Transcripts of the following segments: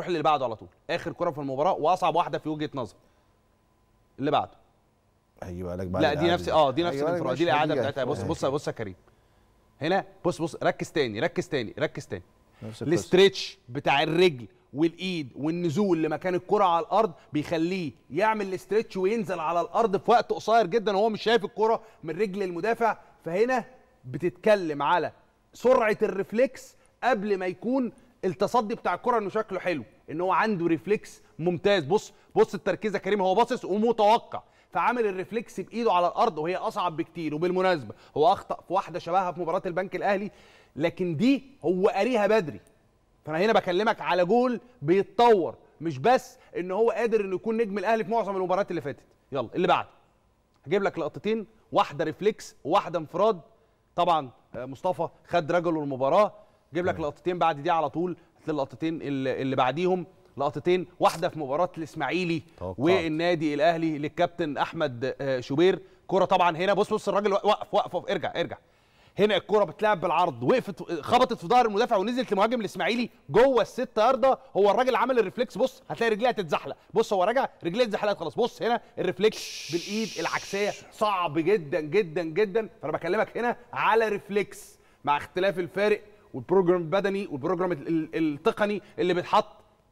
روح للي بعده على طول اخر كره في المباراه واصعب واحده في وجهه نظري اللي بعده ايوه لك بعد لا دي نفس اه دي نفس الانفراد دي الاعاده بتاعتها بص يعني. بص بص يا كريم هنا بص بص ركز تاني ركز تاني ركز تاني الاسترتش بتاع الرجل والايد والنزول لمكان الكره على الارض بيخليه يعمل الاسترتش وينزل على الارض في وقت قصير جدا وهو مش شايف الكره من رجل المدافع فهنا بتتكلم على سرعه الرفلكس قبل ما يكون التصدي بتاع الكره انه شكله حلو ان هو عنده ريفلكس ممتاز بص بص التركيز يا كريم هو باصص ومتوقع فعامل الريفلكس بايده على الارض وهي اصعب بكتير وبالمناسبه هو اخطا في واحده شبهها في مباراه البنك الاهلي لكن دي هو قاريها بدري فانا هنا بكلمك على جول بيتطور مش بس ان هو قادر انه يكون نجم الاهلي في معظم المباريات اللي فاتت يلا اللي بعد هجيب لك لقطتين واحده ريفلكس وواحده انفراد طبعا آه، مصطفى خد رجله المباراه جيب لك لقطتين بعد دي على طول هتلاقي اللقطتين اللي بعديهم لقطتين واحده في مباراه الاسماعيلي والنادي الاهلي للكابتن احمد آه، شوبير كره طبعا هنا بص بص الراجل وقف وقف ارجع ارجع هنا الكره بتلعب بالعرض وقفت خبطت في ظهر المدافع ونزلت لمهاجم الاسماعيلي جوه الست يارده هو الراجل عمل الريفلكس بص هتلاقي رجليها تتزحلق بص هو راجع رجليها اتزحلقت خلاص بص هنا الريفلكس بالايد العكسيه صعب جدا جدا جدا فانا بكلمك هنا على ريفلكس مع اختلاف الفارق والبروجرام البدني والبروجرام التقني اللي بيتحط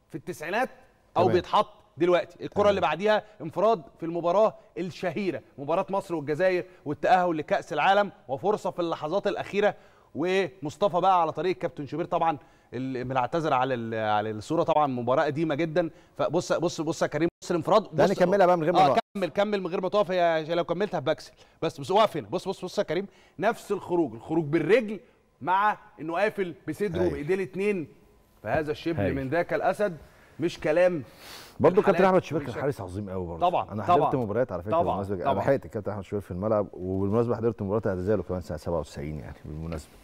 في التسعينات او بيتحط دلوقتي الكره اللي بعديها انفراد في المباراه الشهيره مباراه مصر والجزائر والتاهل لكاس العالم وفرصه في اللحظات الاخيره ومصطفى بقى على طريق كابتن شوبير طبعا بنعتذر على على الصوره طبعا مباراه قديمه جدا فبص بص بص يا كريم بص الانفراد ده نكملها بقى من غير ما آه كمل كمل من غير ما تقف لو كملتها بكسل بس بس واقف هنا بص بص بص يا كريم نفس الخروج الخروج بالرجل مع انه قافل بصدره بايديه الاثنين فهذا الشبل من ذاك الاسد مش كلام برضه كابتن احمد شوبير كان حارس عظيم قوي برضه طبعا انا حضرت مباريات على فكره طبعا بالمناسبه انا لحقت الكابتن احمد شوبير في الملعب وبالمناسبه حضرت مباراه اعتزاله كمان سنه 97 يعني بالمناسبه